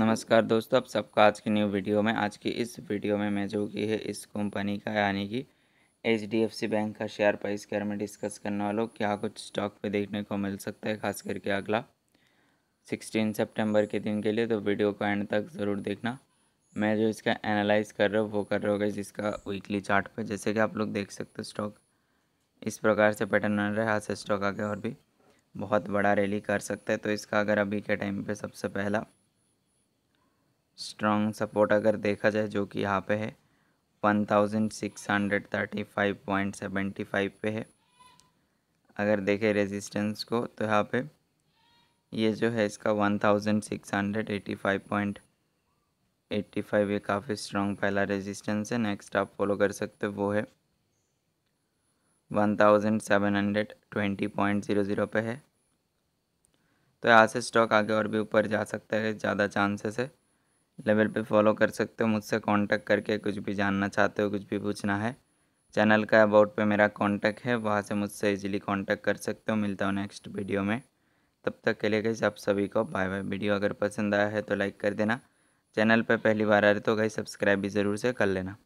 नमस्कार दोस्तों आप सबका आज की न्यू वीडियो में आज की इस वीडियो में मैं जो की है इस कंपनी का यानी कि एच बैंक का शेयर प्राइस के बारे में डिस्कस करने वालों क्या कुछ स्टॉक पे देखने को मिल सकता है खास करके अगला 16 सितंबर के दिन के लिए तो वीडियो को एंड तक ज़रूर देखना मैं जो इसका एनालाइज कर रहा हूँ वो कर रहा होगा जिसका वीकली चार्ट पर जैसे कि आप लोग देख सकते हो स्टॉक इस प्रकार से पैटर्न बन रहा है आज से स्टॉक आगे और भी बहुत बड़ा रैली कर सकता है तो इसका अगर अभी के टाइम पर सबसे पहला स्ट्रांग सपोर्ट अगर देखा जाए जो कि यहाँ पे है one thousand six hundred thirty five point seventy five पे है अगर देखें रेजिस्टेंस को तो यहाँ पे ये जो है इसका one thousand six hundred eighty five point eighty five ये काफ़ी स्ट्रांग पहला रेजिस्टेंस है नेक्स्ट आप फॉलो कर सकते हो वो है one thousand seven hundred twenty point zero zero पे है तो यहाँ से स्टॉक आगे और भी ऊपर जा सकता है ज़्यादा चांसेस है लेवल पे फॉलो कर सकते हो मुझसे कांटेक्ट करके कुछ भी जानना चाहते हो कुछ भी पूछना है चैनल का अबाउट पे मेरा कांटेक्ट है वहाँ से मुझसे इजीली कांटेक्ट कर सकते हो मिलता हूँ नेक्स्ट वीडियो में तब तक के लिए गई आप सभी को बाय बाय वीडियो अगर पसंद आया है तो लाइक कर देना चैनल पर पहली बार आ रहे तो गई सब्सक्राइब भी ज़रूर से कर लेना